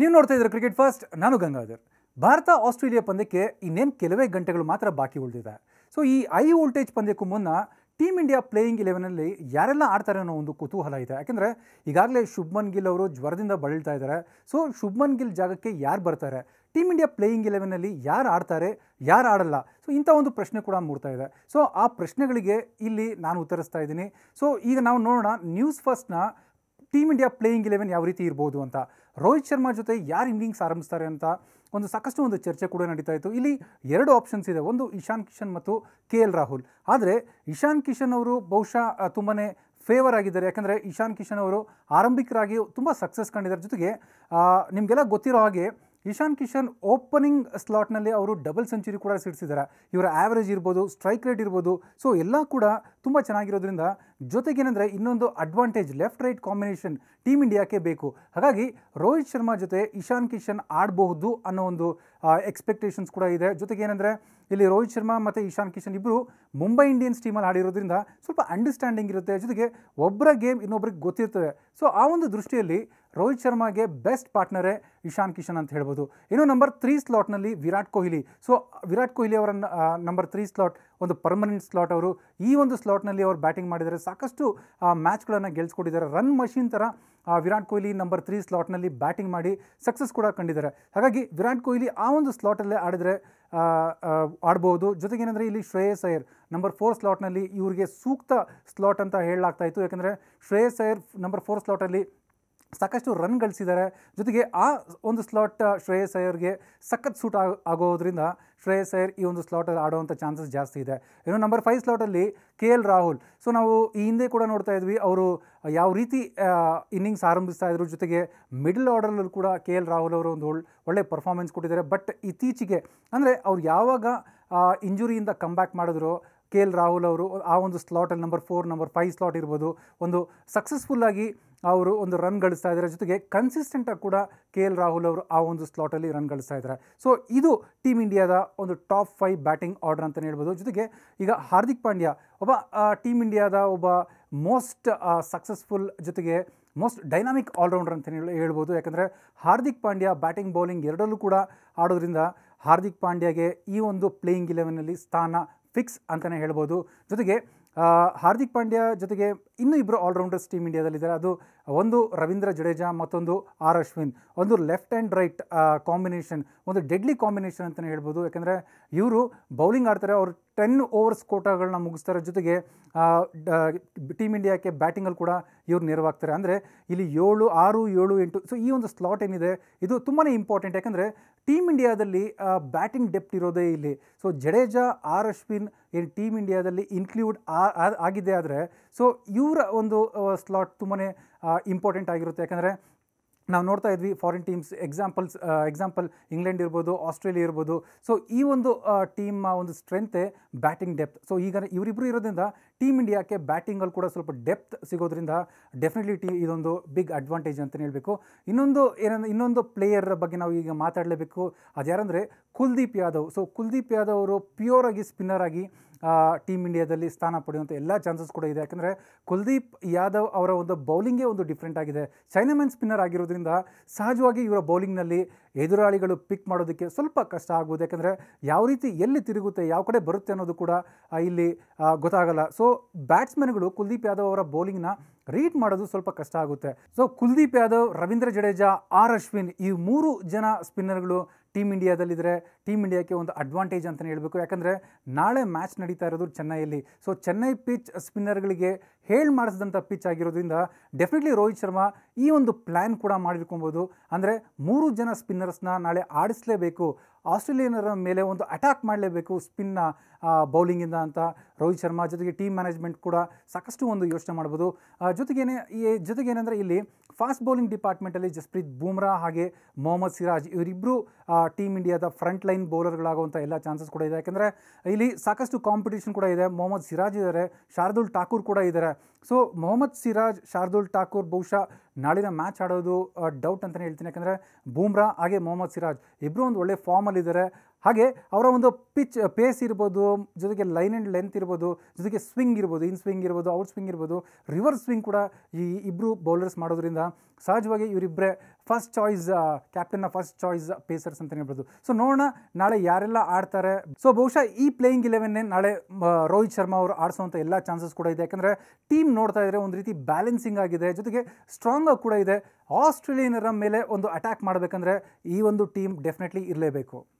ನೀವು ನೋಡ್ತಾ ಇದ್ರೆ ಕ್ರಿಕೆಟ್ ಫಸ್ಟ್ ನಾನು ಗಂಗಾಧರ್ ಭಾರತ ಆಸ್ಟ್ರೇಲಿಯಾ ಪಂದ್ಯಕ್ಕೆ ಇನ್ನೇನು ಕೆಲವೇ ಗಂಟೆಗಳು ಮಾತ್ರ ಬಾಕಿ ಉಳಿದಿದೆ ಸೊ ಈ ಐ ವೋಲ್ಟೇಜ್ ಪಂದ್ಯಕ್ಕೂ ಮುನ್ನ ಟೀಮ್ ಇಂಡಿಯಾ ಪ್ಲೇಯಿಂಗ್ ಇಲೆವೆನಲ್ಲಿ ಯಾರೆಲ್ಲ ಆಡ್ತಾರೆ ಅನ್ನೋ ಒಂದು ಕುತೂಹಲ ಇದೆ ಯಾಕೆಂದರೆ ಈಗಾಗಲೇ ಶುಭ್ಮನ್ ಗಿಲ್ ಅವರು ಜ್ವರದಿಂದ ಬಳಲ್ತಾ ಇದ್ದಾರೆ ಸೊ ಶುಭ್ಮನ್ ಗಿಲ್ ಜಾಗಕ್ಕೆ ಯಾರು ಬರ್ತಾರೆ ಟೀಮ್ ಇಂಡಿಯಾ ಪ್ಲೇಯಿಂಗ್ ಇಲೆವೆನಲ್ಲಿ ಯಾರು ಆಡ್ತಾರೆ ಯಾರು ಆಡಲ್ಲ ಸೊ ಇಂಥ ಒಂದು ಪ್ರಶ್ನೆ ಕೂಡ ಮೂಡ್ತಾ ಇದೆ ಸೊ ಆ ಪ್ರಶ್ನೆಗಳಿಗೆ ಇಲ್ಲಿ ನಾನು ಉತ್ತರಿಸ್ತಾ ಇದ್ದೀನಿ ಸೊ ಈಗ ನಾವು ನೋಡೋಣ ನ್ಯೂಸ್ ಫಸ್ಟ್ನ ಟೀಮ್ ಇಂಡಿಯಾ ಪ್ಲೇಯಿಂಗ್ ಇಲೆವೆನ್ ಯಾವ ರೀತಿ ಇರ್ಬೋದು ಅಂತ ರೋಹಿತ್ ಶರ್ಮಾ ಜೊತೆ ಯಾರು ಇನ್ನಿಂಗ್ಸ್ ಆರಂಭಿಸ್ತಾರೆ ಅಂತ ಒಂದು ಸಾಕಷ್ಟು ಒಂದು ಚರ್ಚೆ ಕೂಡ ನಡೀತಾ ಇತ್ತು ಇಲ್ಲಿ ಎರಡು ಆಪ್ಷನ್ಸ್ ಇದೆ ಒಂದು ಇಶಾನ್ ಕಿಶನ್ ಮತ್ತು ಕೆ ಎಲ್ ರಾಹುಲ್ ಆದರೆ ಇಶಾನ್ ಕಿಶನ್ ಅವರು ಬಹುಶಃ ತುಂಬಾ ಫೇವರ್ ಆಗಿದ್ದಾರೆ ಯಾಕಂದರೆ ಇಶಾನ್ ಕಿಶನ್ ಅವರು ಆರಂಭಿಕರಾಗಿ ತುಂಬ ಸಕ್ಸಸ್ ಕಂಡಿದ್ದಾರೆ ಜೊತೆಗೆ ನಿಮಗೆಲ್ಲ ಗೊತ್ತಿರೋ ಹಾಗೆ ಇಶಾನ್ ಕಿಶನ್ ಓಪನಿಂಗ್ ಸ್ಲಾಟ್ನಲ್ಲಿ ಅವರು ಡಬಲ್ ಸೆಂಚುರಿ ಕೂಡ ಸಿಡಿಸಿದ್ದಾರೆ ಇವರ ಆ್ಯಾವ್ರೇಜ್ ಇರ್ಬೋದು ಸ್ಟ್ರೈಕ್ ರೇಟ್ ಇರ್ಬೋದು ಸೊ ಎಲ್ಲ ಕೂಡ ತುಂಬ ಚೆನ್ನಾಗಿರೋದ್ರಿಂದ ಜೊತೆಗೇನೆಂದರೆ ಇನ್ನೊಂದು advantage left right combination team ಇಂಡಿಯಾಕ್ಕೆ ಬೇಕು ಹಾಗಾಗಿ ರೋಹಿತ್ ಶರ್ಮಾ ಜೊತೆ ಇಶಾನ್ ಕಿಶನ್ ಆಡಬಹುದು ಅನ್ನೋ ಒಂದು ಎಕ್ಸ್ಪೆಕ್ಟೇಷನ್ಸ್ ಕೂಡ ಇದೆ ಜೊತೆಗೆ ಏನಂದರೆ ಇಲ್ಲಿ ರೋಹಿತ್ ಶರ್ಮಾ ಮತ್ತು ಇಶಾನ್ ಕಿಶನ್ ಇಬ್ಬರು ಮುಂಬೈ ಇಂಡಿಯನ್ಸ್ ಟೀಮಲ್ಲಿ ಆಡಿರೋದ್ರಿಂದ ಸ್ವಲ್ಪ ಅಂಡರ್ಸ್ಟ್ಯಾಂಡಿಂಗ್ ಇರುತ್ತೆ ಜೊತೆಗೆ ಒಬ್ಬರ ಗೇಮ್ ಇನ್ನೊಬ್ರಿಗೆ ಗೊತ್ತಿರ್ತದೆ ಸೊ ಆ ಒಂದು ದೃಷ್ಟಿಯಲ್ಲಿ ರೋಹಿತ್ ಶರ್ಮಾಗೆ ಬೆಸ್ಟ್ ಪಾರ್ಟ್ನರೇ ಇಶಾನ್ ಕಿಶನ್ ಅಂತ ಹೇಳ್ಬೋದು ಇನ್ನು ನಂಬರ್ ತ್ರೀ ಸ್ಲಾಟ್ನಲ್ಲಿ ವಿರಾಟ್ ಕೊಹ್ಲಿ ಸೊ ವಿರಾಟ್ ಕೊಹ್ಲಿ ಅವರ ನಂಬರ್ ತ್ರೀ ಸ್ಲಾಟ್ ಒಂದು ಪರ್ಮನೆಂಟ್ ಸ್ಲಾಟ್ ಅವರು ಈ ಒಂದು ಸ್ಲಾಟ್ನಲ್ಲಿ ಅವರು ಬ್ಯಾಟಿಂಗ್ ಮಾಡಿದರೆ ಸಾಕಷ್ಟು ಮ್ಯಾಚ್ಗಳನ್ನು ಗೆಲ್ಸ್ಕೊಟ್ಟಿದ್ದಾರೆ ರನ್ ಮಷಿನ್ ಥರ ವಿರಾಟ್ ಕೊಹ್ಲಿ ನಂಬರ್ ತ್ರೀ ಸ್ಲಾಟ್ನಲ್ಲಿ ಬ್ಯಾಟಿಂಗ್ ಮಾಡಿ ಸಕ್ಸಸ್ ಕೂಡ ಕಂಡಿದ್ದಾರೆ ಹಾಗಾಗಿ ವಿರಾಟ್ ಕೊಹ್ಲಿ ಆ ಒಂದು ಸ್ಲಾಟಲ್ಲೇ ಆಡಿದರೆ ಆಡ್ಬೋದು ಜೊತೆಗೇನೆಂದರೆ ಇಲ್ಲಿ ಶ್ರೇಯಸ್ ಅಯ್ಯರ್ ನಂಬರ್ ಫೋರ್ ಸ್ಲಾಟ್ನಲ್ಲಿ ಇವರಿಗೆ ಸೂಕ್ತ ಸ್ಲಾಟ್ ಅಂತ ಇತ್ತು ಯಾಕಂದರೆ ಶ್ರೇಯಸ್ ಅಯ್ಯರ್ ನಂಬರ್ ಫೋರ್ ಸ್ಲಾಟಲ್ಲಿ ಸಾಕಷ್ಟು ರನ್ ಗಳಿಸಿದ್ದಾರೆ ಜೊತೆಗೆ ಆ ಒಂದು ಸ್ಲಾಟ್ ಶ್ರೇಯಸ್ ಅಯ್ಯರ್ಗೆ ಸಖತ್ ಸೂಟ್ ಆಗೋದ್ರಿಂದ ಶ್ರೇಯಸ್ ಅಯ್ಯರ್ ಈ ಒಂದು ಸ್ಲಾಟಲ್ಲಿ ಆಡೋವಂಥ ಚಾನ್ಸಸ್ ಜಾಸ್ತಿ ಇದೆ ಇನ್ನು ನಂಬರ್ ಫೈವ್ ಸ್ಲಾಟಲ್ಲಿ ಕೆ ಎಲ್ ರಾಹುಲ್ ಸೊ ನಾವು ಈ ಹಿಂದೆ ಕೂಡ ನೋಡ್ತಾ ಇದ್ವಿ ಅವರು ಯಾವ ರೀತಿ ಇನ್ನಿಂಗ್ಸ್ ಆರಂಭಿಸ್ತಾ ಇದ್ರು ಜೊತೆಗೆ ಮಿಡಲ್ ಆರ್ಡರಲ್ಲೂ ಕೂಡ ಕೆ ಎಲ್ ರಾಹುಲ್ ಅವರು ಒಂದು ಒಳ್ಳೆ ಪರ್ಫಾರ್ಮೆನ್ಸ್ ಕೊಟ್ಟಿದ್ದಾರೆ ಬಟ್ ಇತ್ತೀಚೆಗೆ ಅಂದರೆ ಅವ್ರು ಯಾವಾಗ ಇಂಜುರಿಯಿಂದ ಬ್ಯಾಕ್ ಮಾಡಿದ್ರು ಕೆ ಎಲ್ ರಾಹುಲ್ ಅವರು ಆ ಒಂದು ಸ್ಲಾಟಲ್ಲಿ number four number five slot ಇರ್ಬೋದು ಒಂದು ಸಕ್ಸಸ್ಫುಲ್ಲಾಗಿ ಅವರು ಒಂದು ರನ್ ಗಳಿಸ್ತಾ ಇದ್ದಾರೆ ಜೊತೆಗೆ ಕನ್ಸಿಸ್ಟೆಂಟಾಗಿ ಕೂಡ ಕೆ ಎಲ್ ರಾಹುಲ್ ಅವರು ಆ ಒಂದು ಸ್ಲಾಟಲ್ಲಿ ರನ್ ಗಳಿಸ್ತಾ ಇದ್ದಾರೆ ಸೊ ಇದು ಟೀಮ್ ಇಂಡಿಯಾದ ಒಂದು ಟಾಪ್ ಫೈವ್ ಬ್ಯಾಟಿಂಗ್ ಆರ್ಡರ್ ಅಂತಲೇ ಹೇಳ್ಬೋದು ಜೊತೆಗೆ ಈಗ ಹಾರ್ದಿಕ್ ಪಾಂಡ್ಯ ಒಬ್ಬ ಟೀಮ್ ಇಂಡಿಯಾದ ಒಬ್ಬ ಮೋಸ್ಟ್ ಸಕ್ಸಸ್ಫುಲ್ ಜೊತೆಗೆ ಮೋಸ್ಟ್ ಡೈನಾಮಿಕ್ ಆಲ್ರೌಂಡರ್ ಅಂತ ಹೇಳ್ಬೋದು ಯಾಕಂದರೆ ಹಾರ್ದಿಕ್ ಪಾಂಡ್ಯ ಬ್ಯಾಟಿಂಗ್ ಬೌಲಿಂಗ್ ಎರಡರಲ್ಲೂ ಕೂಡ ಆಡೋದ್ರಿಂದ ಹಾರ್ದಿಕ್ ಪಾಂಡ್ಯಾಗೆ ಈ ಒಂದು ಪ್ಲೇಯಿಂಗ್ ಇಲೆವೆನಲ್ಲಿ ಸ್ಥಾನ ಫಿಕ್ಸ್ ಅಂತಲೇ ಹೇಳ್ಬೋದು ಜೊತೆಗೆ ಹಾರ್ದಿಕ್ ಪಾಂಡ್ಯ ಜೊತೆಗೆ ಇನ್ನೂ ಇಬ್ಬರು ಆಲ್ರೌಂಡರ್ಸ್ ಟೀಮ್ ಇಂಡಿಯಾದಲ್ಲಿದ್ದಾರೆ ಅದು ಒಂದು ರವೀಂದ್ರ ಜಡೇಜಾ ಮತ್ತೊಂದು ಆರ್ ಅಶ್ವಿನ್ ಒಂದು ಲೆಫ್ಟ್ ಆ್ಯಂಡ್ ರೈಟ್ ಕಾಂಬಿನೇಷನ್ ಒಂದು ಡೆಡ್ಲಿ ಕಾಂಬಿನೇಷನ್ ಅಂತಲೇ ಹೇಳ್ಬೋದು ಯಾಕೆಂದರೆ ಇವರು ಬೌಲಿಂಗ್ ಆಡ್ತಾರೆ ಅವರು ಟೆನ್ ಓವರ್ಸ್ ಕೋಟಾಗಳನ್ನ ಮುಗಿಸ್ತಾರೆ ಜೊತೆಗೆ ಟೀಮ್ ಇಂಡಿಯಾಕ್ಕೆ ಬ್ಯಾಟಿಂಗಲ್ಲಿ ಕೂಡ ಇವ್ರು ನೆರವಾಗ್ತಾರೆ ಅಂದರೆ ಇಲ್ಲಿ ಏಳು ಆರು ಏಳು ಎಂಟು ಸೊ ಈ ಒಂದು ಸ್ಲಾಟ್ ಏನಿದೆ ಇದು ತುಂಬಾ ಇಂಪಾರ್ಟೆಂಟ್ ಯಾಕಂದರೆ ಟೀಮ್ ಇಂಡಿಯಾದಲ್ಲಿ ಬ್ಯಾಟಿಂಗ್ ಡೆಪ್ಟ್ ಇರೋದೇ ಇಲ್ಲಿ ಸೊ ಜಡೇಜಾ ಆರ್ ಅಶ್ವಿನ್ ಏನು ಟೀಮ್ ಇಂಡಿಯಾದಲ್ಲಿ ಇನ್ಕ್ಲೂಡ್ ಆಗಿದೆ ಆದರೆ ಸೊ ಇವರ ಒಂದು ಸ್ಲಾಟ್ ತುಂಬಾ ಇಂಪಾರ್ಟೆಂಟ್ ಆಗಿರುತ್ತೆ ಯಾಕಂದರೆ ನಾವು ನೋಡ್ತಾ ಇದ್ವಿ foreign teams examples example England ಇರ್ಬೋದು ಆಸ್ಟ್ರೇಲಿಯಾ ಇರ್ಬೋದು ಸೊ ಈ ಒಂದು ಟೀಮ್ ಒಂದು ಸ್ಟ್ರೆಂತೆ ಬ್ಯಾಟಿಂಗ್ ಡೆಪ್ತ್ ಸೊ ಈಗ ಇವರಿಬ್ಬರು ಇರೋದ್ರಿಂದ ಟೀಮ್ ಇಂಡಿಯಾಕ್ಕೆ ಬ್ಯಾಟಿಂಗಲ್ಲಿ ಕೂಡ ಸ್ವಲ್ಪ ಡೆಪ್ತ್ ಸಿಗೋದ್ರಿಂದ ಡೆಫಿನೆಟ್ಲಿ ಟೀ ಇದೊಂದು ಬಿಗ್ ಅಡ್ವಾಂಟೇಜ್ ಅಂತಲೇ ಹೇಳಬೇಕು ಇನ್ನೊಂದು ಏನಂದ್ರೆ ಇನ್ನೊಂದು ಪ್ಲೇಯರ್ ಬಗ್ಗೆ ನಾವು ಈಗ ಮಾತಾಡಲೇಬೇಕು ಅದು ಯಾರಂದರೆ ಕುಲ್ದೀಪ್ ಯಾದವ್ ಸೊ ಕುಲ್ದೀಪ್ ಯಾದವ್ ಅವರು ಪ್ಯೂರಾಗಿ ಆಗಿ ಸ್ಪಿನ್ನರ್ ಆಗಿ ಟೀಮ್ ಇಂಡಿಯಾದಲ್ಲಿ ಸ್ಥಾನ ಪಡೆಯುವಂಥ ಎಲ್ಲ ಚಾನ್ಸಸ್ ಕೂಡ ಇದೆ ಯಾಕಂದರೆ ಕುಲ್ದೀಪ್ ಯಾದವ್ ಅವರ ಒಂದು ಬೌಲಿಂಗೇ ಒಂದು ಡಿಫ್ರೆಂಟ್ ಆಗಿದೆ ಚೈನಾಮನ್ ಸ್ಪಿನ್ನರ್ ಆಗಿರೋದ್ರಿಂದ ಸಹಜವಾಗಿ ಇವರ ಬೌಲಿಂಗ್ನಲ್ಲಿ ಎದುರಾಳಿಗಳು ಪಿಕ್ ಮಾಡೋದಕ್ಕೆ ಸ್ವಲ್ಪ ಕಷ್ಟ ಆಗುವುದು ಯಾಕಂದರೆ ಯಾವ ರೀತಿ ಎಲ್ಲಿ ತಿರುಗುತ್ತೆ ಯಾವ ಕಡೆ ಬರುತ್ತೆ ಅನ್ನೋದು ಕೂಡ ಇಲ್ಲಿ ಗೊತ್ತಾಗಲ್ಲ ಸೊ ಬ್ಯಾಟ್ಸ್ಮನ್ಗಳು ಕುಲ್ದೀಪ್ ಯಾದವ್ ಅವರ ಬೌಲಿಂಗ್ನ ರೀಡ್ ಮಾಡೋದು ಸ್ವಲ್ಪ ಕಷ್ಟ ಆಗುತ್ತೆ ಸೊ ಕುಲ್ದೀಪ್ ಯಾದವ್ ರವೀಂದ್ರ ಜಡೇಜಾ ಆರ್ ಅಶ್ವಿನ್ ಈ ಮೂರು ಜನ ಸ್ಪಿನ್ನರ್ಗಳು ಟೀಮ್ ಇಂಡಿಯಾದಲ್ಲಿದ್ದರೆ ಟೀಮ್ ಇಂಡಿಯಾಕ್ಕೆ ಒಂದು ಅಡ್ವಾಂಟೇಜ್ ಅಂತಲೇ ಹೇಳಬೇಕು ಯಾಕಂದರೆ ನಾಳೆ ಮ್ಯಾಚ್ ನಡೀತಾ ಇರೋದು ಚೆನ್ನೈಯಲ್ಲಿ ಸೊ ಚೆನ್ನೈ ಪಿಚ್ ಸ್ಪಿನ್ನರ್ಗಳಿಗೆ ಹೇಳಿ ಮಾಡಿಸಿದಂಥ ಪಿಚ್ ಆಗಿರೋದ್ರಿಂದ ಡೆಫಿನೆಟ್ಲಿ ರೋಹಿತ್ ಶರ್ಮಾ ಈ ಒಂದು ಪ್ಲ್ಯಾನ್ ಕೂಡ ಮಾಡಿರ್ಕೊಬೋದು ಅಂದರೆ ಮೂರು ಜನ ಸ್ಪಿನ್ನರ್ಸ್ನ ನಾಳೆ ಆಡಿಸಲೇಬೇಕು ಆಸ್ಟ್ರೇಲಿಯನರ ಮೇಲೆ ಒಂದು ಅಟ್ಯಾಕ್ ಮಾಡಲೇಬೇಕು ಸ್ಪಿನ್ನ ಬೌಲಿಂಗಿಂದ ಅಂತ ರೋಹಿತ್ ಶರ್ಮಾ ಜೊತೆಗೆ ಟೀಮ್ ಮ್ಯಾನೇಜ್ಮೆಂಟ್ ಕೂಡ ಸಾಕಷ್ಟು ಒಂದು ಯೋಚನೆ ಮಾಡ್ಬೋದು ಜೊತೆಗೇನೆ ಈ ಜೊತೆಗೇನೆಂದರೆ ಇಲ್ಲಿ ಫಾಸ್ಟ್ ಬೌಲಿಂಗ್ ಡಿಪಾರ್ಟ್ಮೆಂಟಲ್ಲಿ ಜಸ್ಪ್ರೀತ್ ಬೂಮ್ರಾ ಹಾಗೆ ಮೊಹಮ್ಮದ್ ಸಿರಾಜ್ ಇವರಿಬ್ಬರು ಟೀಮ್ ಇಂಡಿಯಾದ ಫ್ರಂಟ್ ಲೈನ್ ಬೌಲರ್ಗಳಾಗುವಂಥ ಎಲ್ಲ ಚಾನ್ಸಸ್ ಕೂಡ ಇದೆ ಯಾಕೆಂದರೆ ಇಲ್ಲಿ ಸಾಕಷ್ಟು ಕಾಂಪಿಟೇಷನ್ ಕೂಡ ಇದೆ ಮೊಹಮ್ಮದ್ ಸಿರಾಜ್ ಇದ್ದಾರೆ ಶಾರ್ದುಲ್ ಠಾಕೂರ್ ಕೂಡ ಇದ್ದಾರೆ ಸೊ ಮೊಹಮ್ಮದ್ ಸಿರಾಜ್ ಶಾರ್ದುಲ್ ಠಾಕೂರ್ ಬಹುಶಃ ನಾಳಿನ ಮ್ಯಾಚ್ ಆಡೋದು ಡೌಟ್ ಅಂತಲೇ ಹೇಳ್ತೀನಿ ಯಾಕಂದರೆ ಬೂಮ್ರಾ ಹಾಗೆ ಮೊಹಮ್ಮದ್ ಸಿರಾಜ್ ಇಬ್ಬರು ಒಂದು ಒಳ್ಳೆ ಫಾರ್ಮಲ್ಲಿದ್ದಾರೆ ಹಾಗೆ ಅವರ ಒಂದು ಪಿಚ್ ಪೇಸ್ ಇರ್ಬೋದು ಜೊತೆಗೆ ಲೈನ್ ಆ್ಯಂಡ್ ಲೆಂತ್ ಇರ್ಬೋದು ಜೊತೆಗೆ ಸ್ವಿಂಗ್ ಇರ್ಬೋದು ಇನ್ ಸ್ವಿಂಗ್ ಇರ್ಬೋದು ಔಟ್ ಸ್ವಿಂಗ್ ಇರ್ಬೋದು ರಿವರ್ಸ್ ಸ್ವಿಂಗ್ ಕೂಡ ಈ ಇಬ್ಬರು ಬೌಲರ್ಸ್ ಮಾಡೋದ್ರಿಂದ ಸಹಜವಾಗಿ ಇವರಿಬ್ಬರೇ ಫಸ್ಟ್ ಚಾಯ್ಸ್ ಕ್ಯಾಪ್ಟನ್ನ ಫಸ್ಟ್ ಚಾಯ್ಸ್ ಪೇಸರ್ಸ್ ಅಂತ ಹೇಳ್ಬೋದು ಸೊ ನೋಡೋಣ ನಾಳೆ ಯಾರೆಲ್ಲ ಆಡ್ತಾರೆ ಸೊ ಬಹುಶಃ ಈ ಪ್ಲೇಯಿಂಗ್ ಇಲೆವೆನ್ನೇ ನಾಳೆ ರೋಹಿತ್ ಶರ್ಮಾ ಅವರು ಆಡಿಸೋವಂಥ ಎಲ್ಲ ಚಾನ್ಸಸ್ ಕೂಡ ಇದೆ ಯಾಕಂದರೆ ಟೀಮ್ ನೋಡ್ತಾ ಇದ್ದರೆ ಒಂದು ರೀತಿ ಬ್ಯಾಲೆನ್ಸಿಂಗ್ ಆಗಿದೆ ಜೊತೆಗೆ ಸ್ಟ್ರಾಂಗ್ ಕೂಡ ಇದೆ ಆಸ್ಟ್ರೇಲಿಯನರ ಮೇಲೆ ಒಂದು ಅಟ್ಯಾಕ್ ಮಾಡಬೇಕಂದ್ರೆ ಈ ಒಂದು ಟೀಮ್ ಡೆಫಿನೆಟ್ಲಿ ಇರಲೇಬೇಕು